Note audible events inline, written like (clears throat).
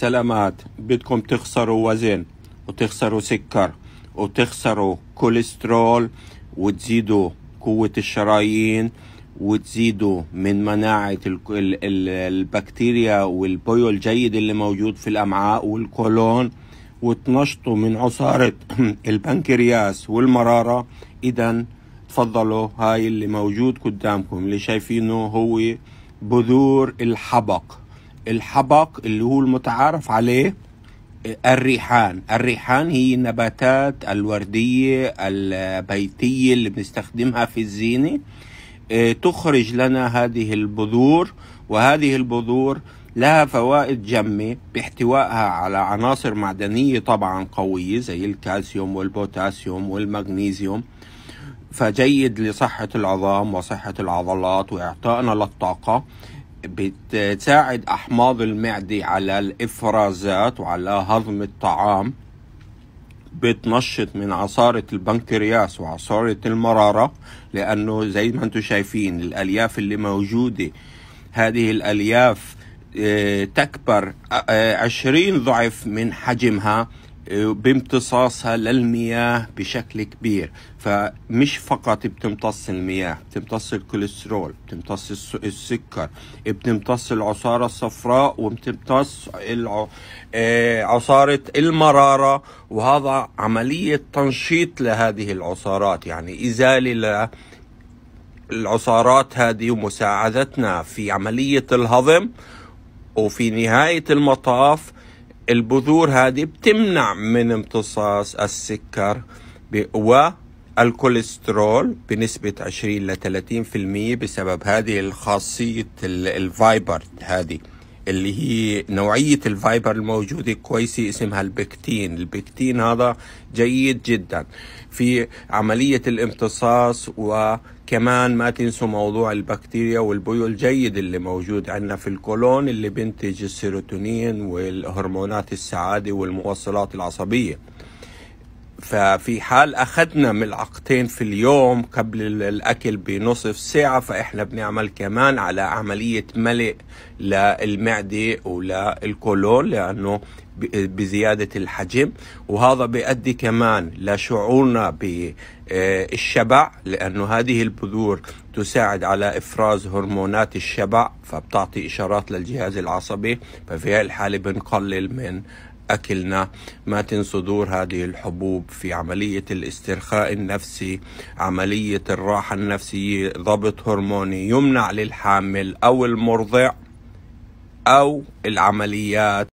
سلامات بدكم تخسروا وزن وتخسروا سكر وتخسروا كوليسترول وتزيدوا قوة الشرايين وتزيدوا من مناعة البكتيريا والبيو الجيد اللي موجود في الأمعاء والقولون وتنشطوا من عصارة (clears throat) البنكرياس والمرارة إذا تفضلوا هاي اللي موجود قدامكم اللي شايفينه هو بذور الحبق الحبق اللي هو المتعارف عليه الريحان الريحان هي النباتات الوردية البيتية اللي بنستخدمها في الزينة آه، تخرج لنا هذه البذور وهذه البذور لها فوائد جمة باحتوائها على عناصر معدنية طبعا قوية زي الكالسيوم والبوتاسيوم والمغنيزيوم فجيد لصحة العظام وصحة العضلات وإعطائنا للطاقة بتساعد أحماض المعدة على الإفرازات وعلى هضم الطعام بتنشط من عصارة البنكرياس وعصارة المرارة لأنه زي ما أنتم شايفين الألياف اللي موجودة هذه الألياف آه، تكبر آه، عشرين ضعف من حجمها بامتصاصها للمياه بشكل كبير فمش فقط بتمتص المياه بتمتص الكوليسترول بتمتص السكر بتمتص العصارة الصفراء وبتمتص آه، عصارة المرارة وهذا عملية تنشيط لهذه العصارات يعني إزالة العصارات هذه ومساعدتنا في عملية الهضم وفي نهاية المطاف البذور هذه بتمنع من امتصاص السكر والكوليسترول بنسبة 20 ل 30% بسبب هذه الخاصية الفايبر هذه اللي هي نوعية الفايبر الموجودة كويسة اسمها البكتين البكتين هذا جيد جدا في عملية الامتصاص وكمان ما تنسوا موضوع البكتيريا والبيو الجيد اللي موجود عندنا في الكولون اللي بنتج السيروتونين والهرمونات السعادة والموصلات العصبية ففي حال أخذنا ملعقتين في اليوم قبل الأكل بنصف ساعة فإحنا بنعمل كمان على عملية ملئ للمعدة وللكولون لأنه بزيادة الحجم وهذا بيؤدي كمان لشعورنا بالشبع آه، لأنه هذه البذور تساعد على إفراز هرمونات الشبع فبتعطي إشارات للجهاز العصبي ففي هاي الحالة بنقلل من أكلنا ما تنصدور هذه الحبوب في عملية الاسترخاء النفسي عملية الراحة النفسية ضبط هرموني يمنع للحامل أو المرضع أو العمليات